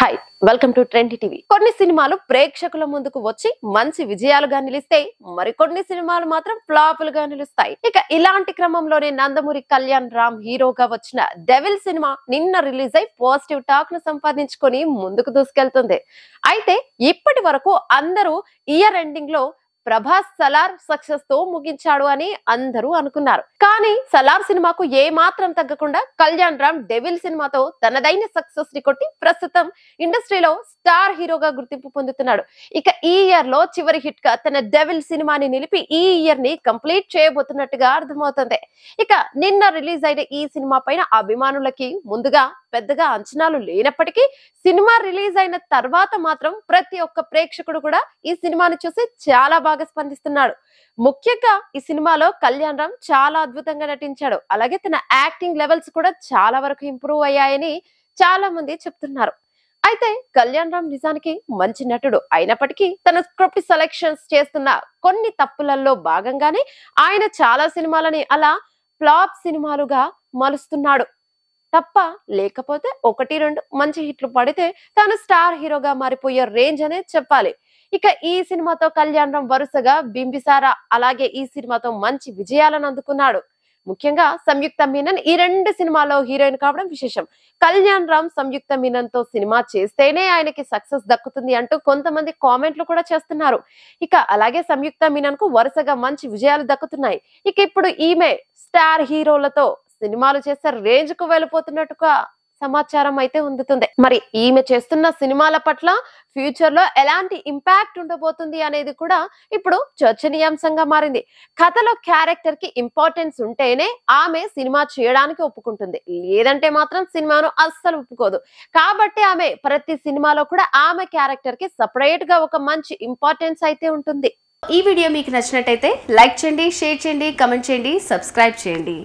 hi welcome to trend TV కొన్ని సినిమాలు ప్రేక్షకుల ముందుకు వచ్చి మంచి విజయాలుగా నిలిస్తే మరికొన్ని సినిమాలు మాత్రం ఫ్లాపులుగా నిలుస్తాయి ఇక ఇలాంటి క్రమంలోనే నందమూరి కళ్యాణ్ రామ్ హీరోగా వచ్చిన డెవిల్ సినిమా నిన్న రిలీజ్ అయి పాజిటివ్ టాక్ ను సంపాదించుకొని ముందుకు దూసుకెళ్తుంది అయితే ఇప్పటి అందరూ ఇయర్ ఎండింగ్ లో ప్రభాస్ సలార్ సక్సెస్ తో ముగించాడు అని అందరూ అనుకున్నారు కానీ సలార్ సినిమాకు ఏ మాత్రం తగ్గకుండా కళ్యాణ్ రామ్ డెవిల్ సినిమాతో తనదైన సక్సెస్ ని కొట్టి ప్రస్తుతం ఇండస్ట్రీలో స్టార్ హీరోగా గుర్తింపు పొందుతున్నాడు ఇక ఈ ఇయర్ లో చివరి హిట్ గా తన డెవిల్ సినిమాని నిలిపి ఈ ఇయర్ ని కంప్లీట్ చేయబోతున్నట్టుగా అర్థమవుతుంది ఇక నిన్న రిలీజ్ అయిన ఈ సినిమా పైన అభిమానులకి ముందుగా పెద్దగా అంచనాలు లేనప్పటికీ సినిమా రిలీజ్ అయిన తర్వాత మాత్రం ప్రతి ఒక్క ప్రేక్షకుడు కూడా ఈ సినిమాని చూసి చాలా బాగా స్పందిస్తున్నాడు ముఖ్యంగా ఈ సినిమాలో కళ్యాణ్ రామ్ చాలా అద్భుతంగా నటించాడు అలాగే తన యాక్టింగ్ లెవెల్స్ కూడా చాలా వరకు ఇంప్రూవ్ అయ్యాయని చాలా మంది చెప్తున్నారు అయితే కళ్యాణ్ రామ్ నిజానికి మంచి నటుడు అయినప్పటికీ తన స్క్రిప్ట్ సెలెక్షన్స్ చేస్తున్న కొన్ని తప్పులలో భాగంగానే ఆయన చాలా సినిమాలని అలా ఫ్లాప్ సినిమాలుగా మలుస్తున్నాడు తప్ప లేకపోతే ఒకటి రెండు మంచి హిట్లు పడితే తాను స్టార్ హీరోగా మారిపోయే రేంజ్ అనే చెప్పాలి ఇక ఈ సినిమాతో కళ్యాణ్ రామ్ వరుసగా బింబిసారా అలాగే ఈ సినిమాతో మంచి విజయాలను అందుకున్నాడు ముఖ్యంగా సంయుక్త మీనన్ ఈ రెండు సినిమాలో హీరోయిన్ కావడం విశేషం కళ్యాణ్ రామ్ సంయుక్త మీనన్ తో సినిమా చేస్తేనే ఆయనకి సక్సెస్ దక్కుతుంది అంటూ కొంతమంది కామెంట్లు కూడా చేస్తున్నారు ఇక అలాగే సంయుక్త మీనన్ కు వరుసగా మంచి విజయాలు దక్కుతున్నాయి ఇక ఇప్పుడు ఈమె స్టార్ హీరోలతో సినిమాలు చేసే రేంజ్ కు వెళ్ళిపోతున్నట్టుగా సమాచారం అయితే ఉందుతుంది మరి ఈమె చేస్తున్న సినిమాల పట్ల ఫ్యూచర్ లో ఎలాంటి ఇంపాక్ట్ ఉండబోతుంది అనేది కూడా ఇప్పుడు చర్చనీయాంశంగా మారింది కథలో క్యారెక్టర్ కి ఇంపార్టెన్స్ ఉంటేనే ఆమె సినిమా చేయడానికి ఒప్పుకుంటుంది లేదంటే మాత్రం సినిమాను అస్సలు ఒప్పుకోదు కాబట్టి ఆమె ప్రతి సినిమాలో కూడా ఆమె క్యారెక్టర్ కి సపరేట్ గా ఒక మంచి ఇంపార్టెన్స్ అయితే ఉంటుంది ఈ వీడియో మీకు నచ్చినట్టయితే లైక్ చేయండి షేర్ చేయండి కమెంట్ చేయండి సబ్స్క్రైబ్ చేయండి